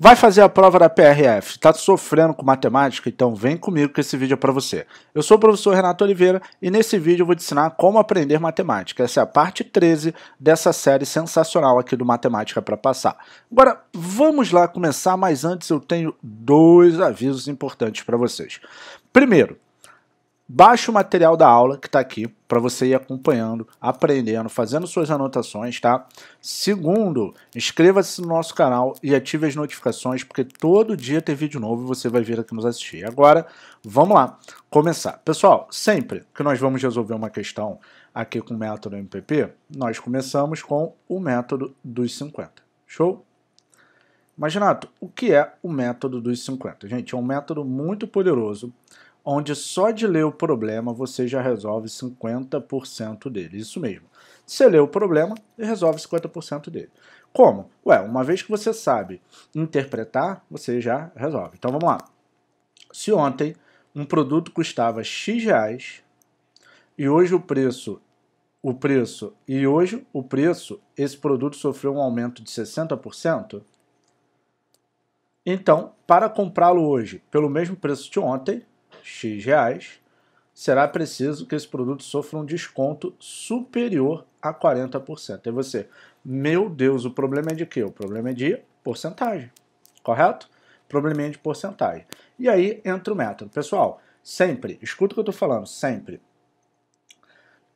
Vai fazer a prova da PRF? Está sofrendo com matemática? Então vem comigo que esse vídeo é para você. Eu sou o professor Renato Oliveira e nesse vídeo eu vou te ensinar como aprender matemática. Essa é a parte 13 dessa série sensacional aqui do Matemática para Passar. Agora vamos lá começar, mas antes eu tenho dois avisos importantes para vocês. Primeiro, Baixe o material da aula que está aqui para você ir acompanhando, aprendendo, fazendo suas anotações, tá? Segundo, inscreva-se no nosso canal e ative as notificações, porque todo dia tem vídeo novo e você vai vir aqui nos assistir. Agora, vamos lá, começar. Pessoal, sempre que nós vamos resolver uma questão aqui com o método MPP, nós começamos com o método dos 50. Show? Imagina o que é o método dos 50? Gente, é um método muito poderoso onde só de ler o problema você já resolve 50% dele. Isso mesmo. Você lê o problema e resolve 50% dele. Como? Ué, uma vez que você sabe interpretar, você já resolve. Então vamos lá. Se ontem um produto custava X reais e hoje o preço o preço e hoje o preço esse produto sofreu um aumento de 60%, então, para comprá-lo hoje pelo mesmo preço de ontem, X reais, será preciso que esse produto sofra um desconto superior a 40%. E você, meu Deus, o problema é de quê? O problema é de porcentagem, correto? Probleminha de porcentagem. E aí entra o método. Pessoal, sempre, escuta o que eu estou falando, sempre.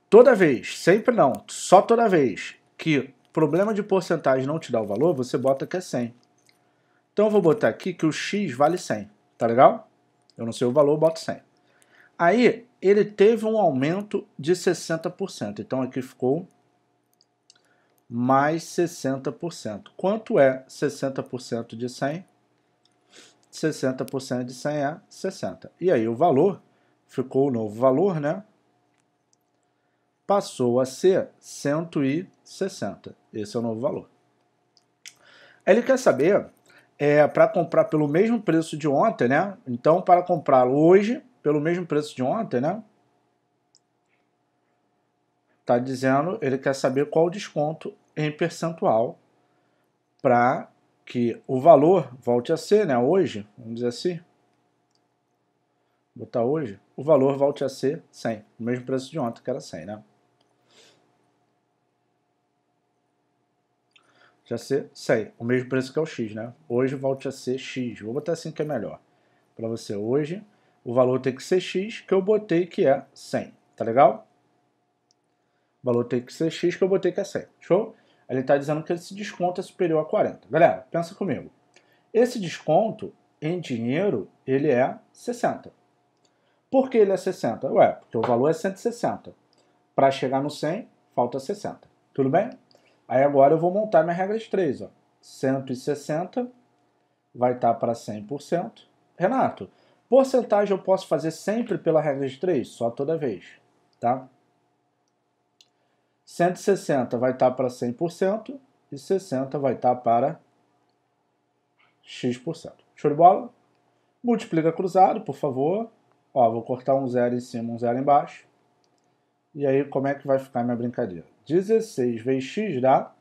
Toda vez, sempre não, só toda vez que problema de porcentagem não te dá o valor, você bota que é 100. Então eu vou botar aqui que o X vale 100, tá legal? Eu não sei o valor, boto 100. Aí, ele teve um aumento de 60%. Então, aqui ficou mais 60%. Quanto é 60% de 100? 60% de 100 é 60. E aí, o valor, ficou o novo valor, né? Passou a ser 160. Esse é o novo valor. Ele quer saber é, para comprar pelo mesmo preço de ontem, né? Então, para comprá-lo hoje pelo mesmo preço de ontem, né? Tá dizendo, ele quer saber qual o desconto em percentual para que o valor volte a ser, né? Hoje, vamos dizer assim, botar hoje, o valor volte a ser 100, o mesmo preço de ontem que era 100, né? a ser 100, o mesmo preço que é o X, né? Hoje volte a ser X, vou botar assim que é melhor. Para você hoje, o valor tem que ser X, que eu botei que é 100, tá legal? O valor tem que ser X, que eu botei que é 100, show? Ele está dizendo que esse desconto é superior a 40. Galera, pensa comigo. Esse desconto, em dinheiro, ele é 60. Por que ele é 60? Ué, porque o valor é 160. Para chegar no 100, falta 60. Tudo bem? Aí agora eu vou montar minha regra de 3. 160 vai estar tá para 100%. Renato, porcentagem eu posso fazer sempre pela regra de 3? Só toda vez, tá? 160 vai estar tá para 100% e 60 vai estar tá para x%. Show de bola? Multiplica cruzado, por favor. Ó, vou cortar um zero em cima, um zero embaixo. E aí, como é que vai ficar minha brincadeira? 16 vezes x dá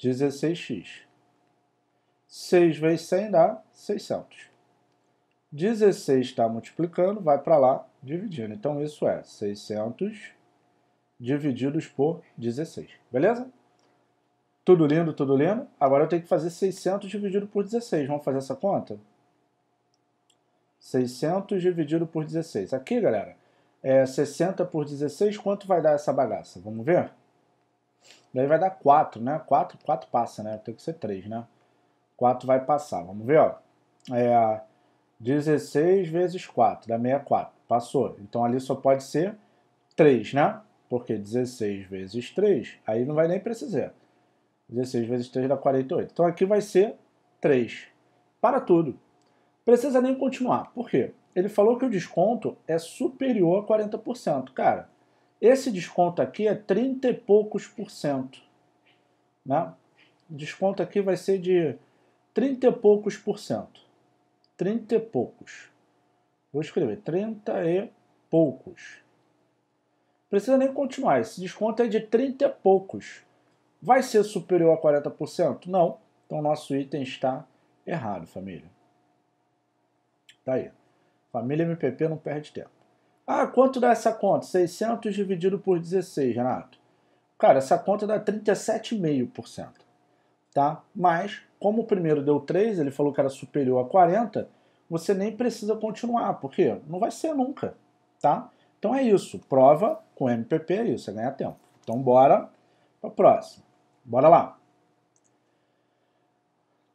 16x. 6 vezes 100 dá 600. 16 está multiplicando, vai para lá, dividindo. Então, isso é 600 divididos por 16. Beleza? Tudo lindo, tudo lindo. Agora eu tenho que fazer 600 dividido por 16. Vamos fazer essa conta? 600 dividido por 16. Aqui, galera, é, 60 por 16, quanto vai dar essa bagaça? Vamos ver? Daí vai dar 4, né? 4, 4 passa, né? Tem que ser 3, né? 4 vai passar. Vamos ver, ó. É, 16 vezes 4, dá 64. Passou. Então ali só pode ser 3, né? Porque 16 vezes 3, aí não vai nem precisar. 16 vezes 3 dá 48. Então aqui vai ser 3. Para tudo. Precisa nem continuar. Por quê? ele falou que o desconto é superior a 40%. Cara, esse desconto aqui é 30 e poucos por cento. Né? Desconto aqui vai ser de 30 e poucos por cento. 30 e poucos. Vou escrever 30 e poucos. Precisa nem continuar, esse desconto é de 30 e poucos. Vai ser superior a 40%? Não. Então nosso item está errado, família. Tá aí. Família MPP não perde tempo. Ah, quanto dá essa conta? 600 dividido por 16, Renato. Cara, essa conta dá 37,5%. Tá? Mas, como o primeiro deu 3, ele falou que era superior a 40, você nem precisa continuar, porque não vai ser nunca, tá? Então é isso, prova com MPP é isso, é ganhar tempo. Então bora para a próxima. Bora lá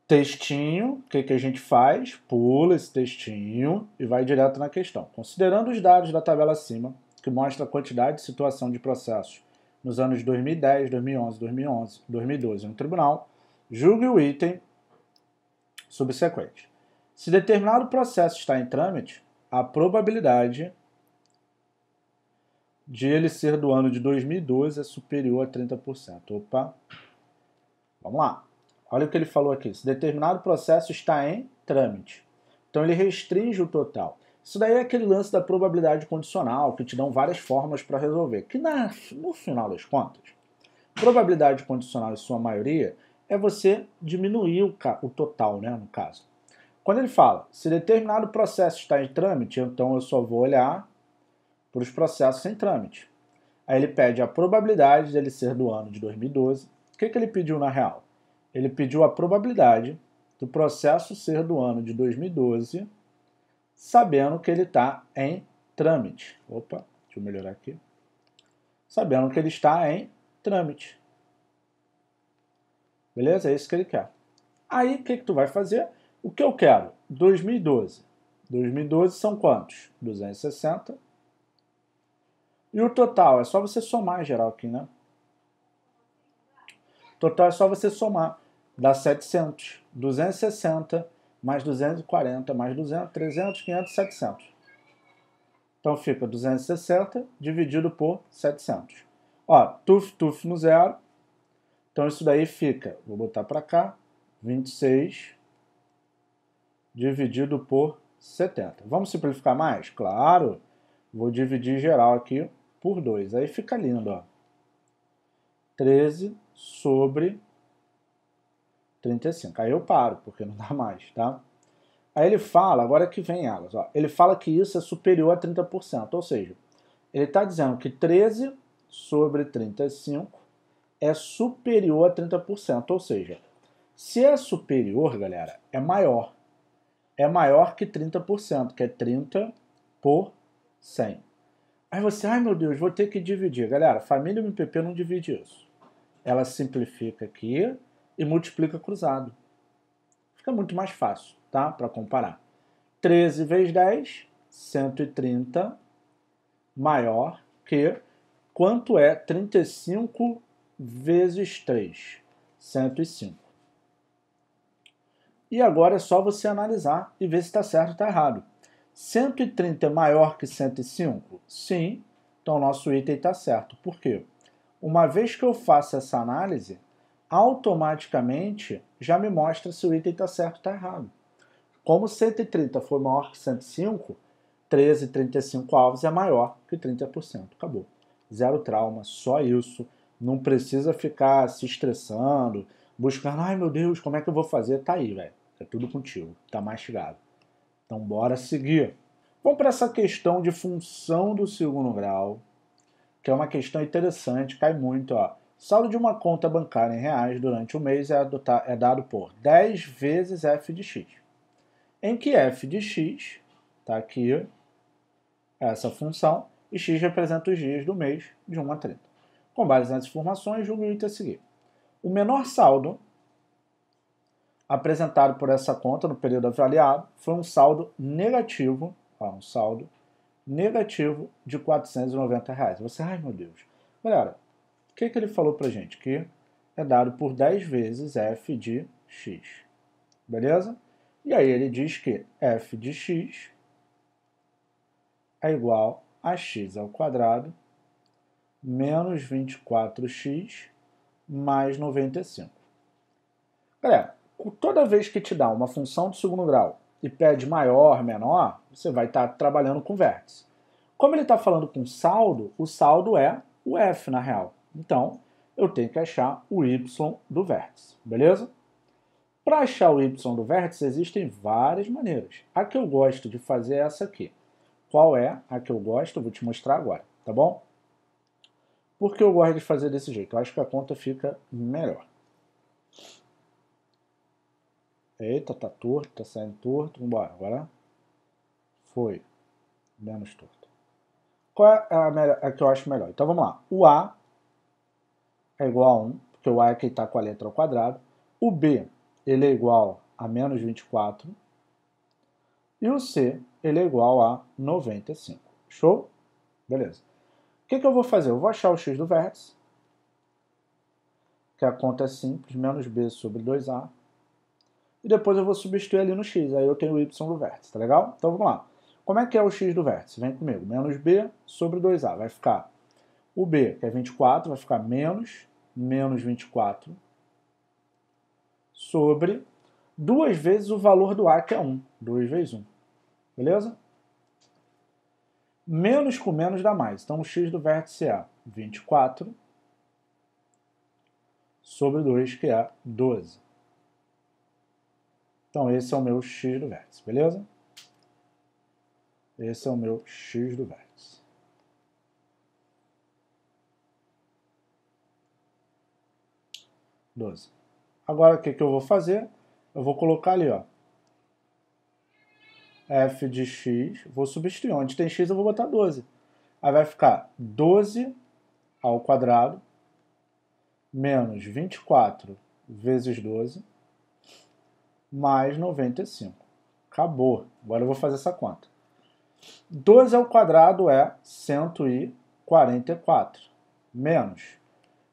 textinho, o que, que a gente faz? Pula esse textinho e vai direto na questão. Considerando os dados da tabela acima, que mostra a quantidade e situação de processos nos anos 2010, 2011, 2011, 2012 no tribunal, julgue o item subsequente. Se determinado processo está em trâmite, a probabilidade de ele ser do ano de 2012 é superior a 30%. Opa! Vamos lá. Olha o que ele falou aqui. Se determinado processo está em trâmite. Então ele restringe o total. Isso daí é aquele lance da probabilidade condicional, que te dão várias formas para resolver. Que na, no final das contas, probabilidade condicional, em sua maioria, é você diminuir o, o total, né, no caso. Quando ele fala, se determinado processo está em trâmite, então eu só vou olhar para os processos em trâmite. Aí ele pede a probabilidade dele ser do ano de 2012. O que, que ele pediu na real? ele pediu a probabilidade do processo ser do ano de 2012, sabendo que ele está em trâmite. Opa, deixa eu melhorar aqui. Sabendo que ele está em trâmite. Beleza? É isso que ele quer. Aí, o que, que tu vai fazer? O que eu quero? 2012. 2012 são quantos? 260. E o total? É só você somar, geral, aqui, né? Total é só você somar dá 700. 260 mais 240 mais 200, 300, 500, 700. Então fica 260 dividido por 700. Ó, tuf, tuf no zero. Então isso daí fica, vou botar para cá, 26 dividido por 70. Vamos simplificar mais? Claro. Vou dividir geral aqui por 2. Aí fica lindo, ó. 13 sobre 35. Aí eu paro, porque não dá mais, tá? Aí ele fala, agora que vem elas, ó, ele fala que isso é superior a 30%, ou seja, ele está dizendo que 13 sobre 35 é superior a 30%, ou seja, se é superior, galera, é maior. É maior que 30%, que é 30 por 100. Aí você, ai meu Deus, vou ter que dividir. Galera, família MPP não divide isso. Ela simplifica aqui, e multiplica cruzado. Fica muito mais fácil, tá? Para comparar. 13 vezes 10, 130 maior que quanto é 35 vezes 3? 105. E agora é só você analisar e ver se está certo ou está errado. 130 é maior que 105? Sim, então nosso item está certo. Por quê? Uma vez que eu faço essa análise, automaticamente já me mostra se o item está certo ou está errado. Como 130 foi maior que 105, 13, 35 alvos é maior que 30%. Acabou. Zero trauma, só isso. Não precisa ficar se estressando, buscando, ai meu Deus, como é que eu vou fazer? Tá aí, velho. É tudo contigo. Tá mastigado. Então bora seguir. Vamos para essa questão de função do segundo grau, que é uma questão interessante, cai muito, ó. Saldo de uma conta bancária em reais durante o mês é, é dado por 10 vezes f de x, em que f de x, está aqui essa função, e x representa os dias do mês de 1 a 30. Com base nessas informações, julgue o item a seguir. O menor saldo apresentado por essa conta no período avaliado foi um saldo negativo, ó, um saldo negativo de R$ 490. Reais. Você, ai meu Deus. Galera, o que, que ele falou para gente? Que é dado por 10 vezes f de x. Beleza? E aí ele diz que f de x é igual a x ao quadrado menos 24x mais 95. Galera, toda vez que te dá uma função de segundo grau e pede maior, menor, você vai estar tá trabalhando com vértice. Como ele está falando com saldo, o saldo é o f na real. Então, eu tenho que achar o y do vértice, beleza? Para achar o y do vértice, existem várias maneiras. A que eu gosto de fazer é essa aqui. Qual é a que eu gosto? vou te mostrar agora, tá bom? Por que eu gosto de fazer desse jeito? Eu acho que a conta fica melhor. Eita, tá torto, tá saindo torto. Vambora, agora foi. Menos torto. Qual é a, melhor, a que eu acho melhor? Então vamos lá. O A é igual a 1, porque o A é que está com a letra ao quadrado. O B ele é igual a menos 24. E o C ele é igual a 95. Show? Beleza. O que, que eu vou fazer? Eu vou achar o x do vértice, que a conta é simples, menos b sobre 2a. E depois eu vou substituir ali no x, aí eu tenho o y do vértice, tá legal? Então vamos lá. Como é que é o x do vértice? Vem comigo. Menos b sobre 2a. Vai ficar o B, que é 24, vai ficar menos, menos 24, sobre duas vezes o valor do A, que é 1. 2 vezes 1. Beleza? Menos com menos dá mais. Então, o x do vértice é 24 sobre 2, que é 12. Então, esse é o meu x do vértice, beleza? Esse é o meu x do vértice. 12. Agora, o que, que eu vou fazer? Eu vou colocar ali, ó, f de x, vou substituir. Onde tem x, eu vou botar 12. Aí vai ficar 12 ao quadrado menos 24 vezes 12 mais 95. Acabou. Agora eu vou fazer essa conta. 12 ao quadrado é 144 menos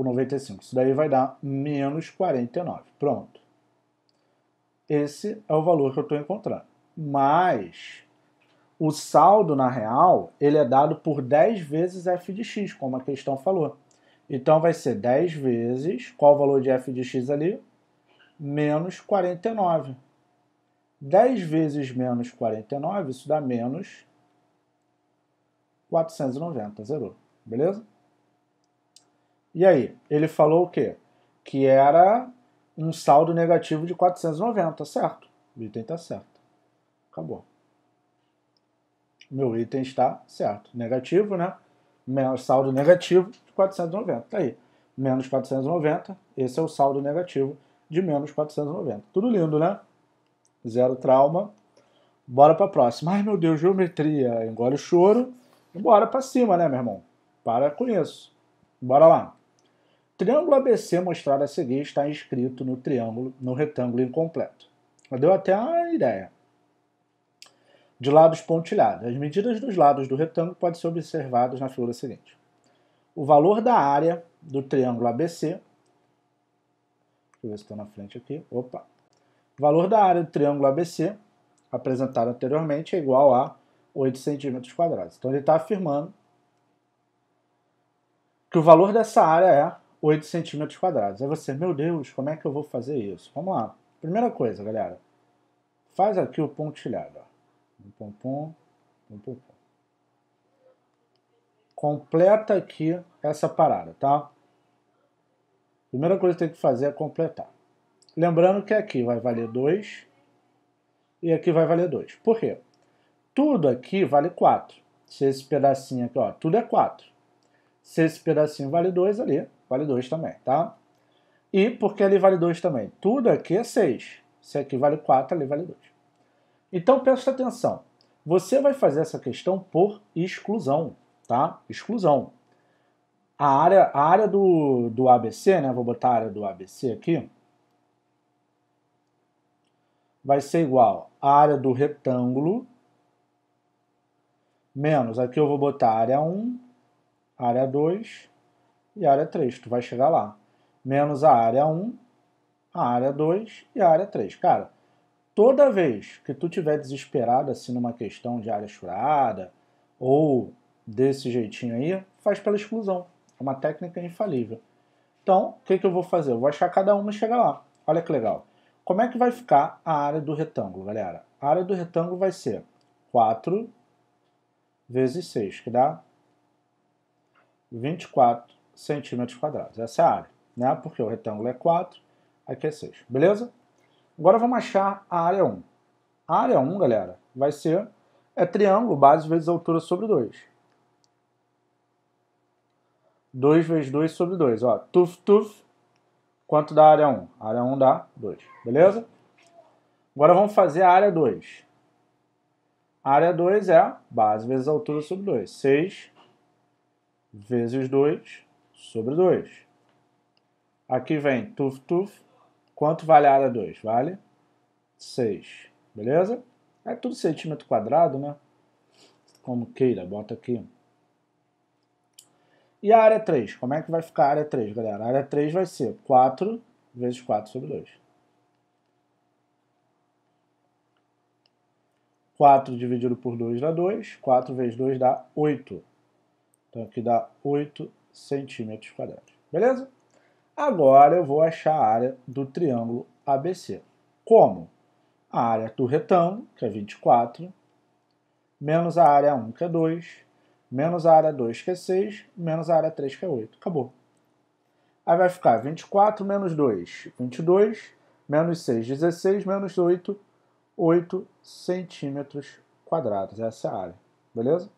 por 95. Isso daí vai dar menos 49. Pronto. Esse é o valor que eu estou encontrando. Mas o saldo, na real, ele é dado por 10 vezes f de x, como a questão falou. Então vai ser 10 vezes, qual o valor de f de x ali? Menos 49. 10 vezes menos 49, isso dá menos 490, zerou. Beleza? E aí, ele falou o quê? Que era um saldo negativo de 490, certo? O item está certo. Acabou. Meu item está certo. Negativo, né? Menos saldo negativo de 490. Tá aí. Menos 490, esse é o saldo negativo de menos 490. Tudo lindo, né? Zero trauma. Bora para a próxima. Ai, meu Deus, geometria. Engole o choro. Bora para cima, né, meu irmão? Para com isso. Bora lá triângulo ABC mostrado a seguir está inscrito no triângulo, no retângulo incompleto. Deu até a ideia. De lados pontilhados. As medidas dos lados do retângulo podem ser observadas na figura seguinte. O valor da área do triângulo ABC Deixa eu ver se estou tá na frente aqui. Opa! O valor da área do triângulo ABC, apresentado anteriormente, é igual a 8 centímetros quadrados. Então ele está afirmando que o valor dessa área é 8 centímetros quadrados. Aí você, meu Deus, como é que eu vou fazer isso? Vamos lá. Primeira coisa, galera. Faz aqui o pontilhado. Ó. Um pompom, um pompom. Completa aqui essa parada, tá? Primeira coisa que tem que fazer é completar. Lembrando que aqui vai valer 2 e aqui vai valer 2. Por quê? Tudo aqui vale 4. Se esse pedacinho aqui, ó, tudo é 4. Se esse pedacinho vale 2 ali, vale 2 também, tá? E porque ali vale 2 também? Tudo aqui é 6. Se aqui vale 4, ali vale 2. Então presta atenção. Você vai fazer essa questão por exclusão, tá? Exclusão. A área, a área do, do ABC, né? Vou botar a área do ABC aqui. Vai ser igual à área do retângulo menos, aqui eu vou botar área 1, área 2, e área 3. Tu vai chegar lá. Menos a área 1, a área 2 e a área 3. Cara, toda vez que tu tiver desesperado assim numa questão de área churada ou desse jeitinho aí, faz pela exclusão. É uma técnica infalível. Então, o que, que eu vou fazer? Eu vou achar cada uma e chegar lá. Olha que legal. Como é que vai ficar a área do retângulo, galera? A área do retângulo vai ser 4 vezes 6, que dá 24 centímetros quadrados. Essa é a área, né? Porque o retângulo é 4, aqui é 6, beleza? Agora vamos achar a área 1. A área 1, galera, vai ser é triângulo base vezes altura sobre 2. 2 vezes 2 sobre 2, ó, tuf, tuf, quanto dá a área 1? A área 1 dá 2, beleza? Agora vamos fazer a área 2. A área 2 é base vezes altura sobre 2. 6 vezes 2 sobre 2. Aqui vem tuf tuf. Quanto vale a área 2? Vale 6. Beleza? É tudo centímetro quadrado, né? Como queira, bota aqui. E a área 3? Como é que vai ficar a área 3, galera? A área 3 vai ser 4 vezes 4 sobre 2. 4 dividido por 2 dá 2, 4 vezes 2 dá 8. Então aqui dá 8 centímetros quadrados. Beleza? Agora eu vou achar a área do triângulo ABC. Como? A área do retângulo, que é 24, menos a área 1, que é 2, menos a área 2, que é 6, menos a área 3, que é 8. Acabou. Aí vai ficar 24 menos 2, 22, menos 6, 16, menos 8, 8 centímetros quadrados. Essa é a área, beleza?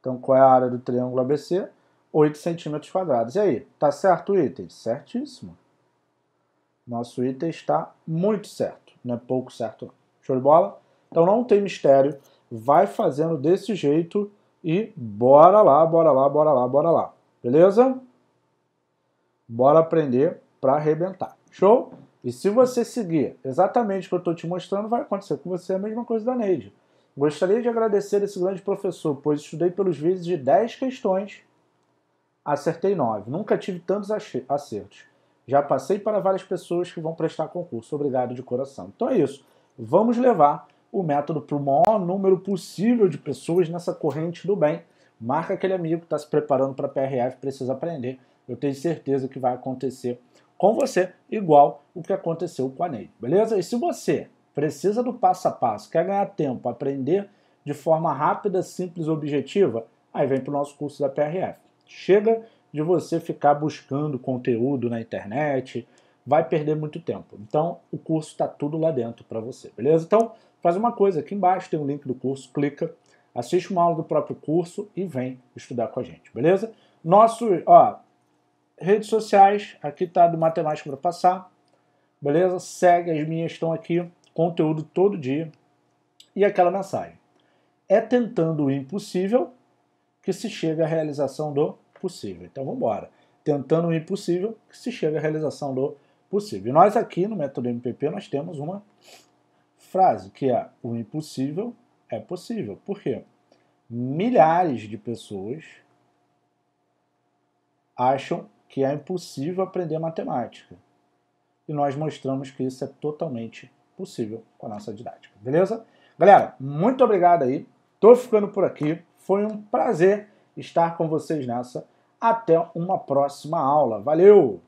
Então, qual é a área do triângulo ABC? 8 centímetros quadrados. E aí, tá certo o item? Certíssimo. Nosso item está muito certo, não é pouco certo. Show de bola? Então não tem mistério, vai fazendo desse jeito e bora lá, bora lá, bora lá, bora lá. Beleza? Bora aprender para arrebentar. Show? E se você seguir exatamente o que eu estou te mostrando, vai acontecer com você a mesma coisa da Neide. Gostaria de agradecer esse grande professor, pois estudei pelos vezes de 10 questões acertei nove. Nunca tive tantos acertos. Já passei para várias pessoas que vão prestar concurso. Obrigado de coração. Então é isso. Vamos levar o método para o maior número possível de pessoas nessa corrente do bem. Marca aquele amigo que está se preparando para PRF, precisa aprender. Eu tenho certeza que vai acontecer com você, igual o que aconteceu com a Ney, beleza? E se você precisa do passo a passo, quer ganhar tempo, aprender de forma rápida, simples, objetiva, aí vem para o nosso curso da PRF. Chega de você ficar buscando conteúdo na internet, vai perder muito tempo. Então, o curso está tudo lá dentro para você, beleza? Então, faz uma coisa, aqui embaixo tem o um link do curso, clica, assiste uma aula do próprio curso e vem estudar com a gente, beleza? Nosso, ó, redes sociais, aqui tá do Matemática para Passar, beleza? Segue, as minhas estão aqui, conteúdo todo dia. E aquela mensagem, é tentando o impossível que se chega à realização do possível. Então vamos embora. Tentando o impossível, que se chega à realização do possível. E nós aqui no método MPP nós temos uma frase que é o impossível é possível. Por quê? Milhares de pessoas acham que é impossível aprender matemática. E nós mostramos que isso é totalmente possível com a nossa didática. Beleza? Galera, muito obrigado aí. Tô ficando por aqui. Foi um prazer estar com vocês nessa. Até uma próxima aula. Valeu!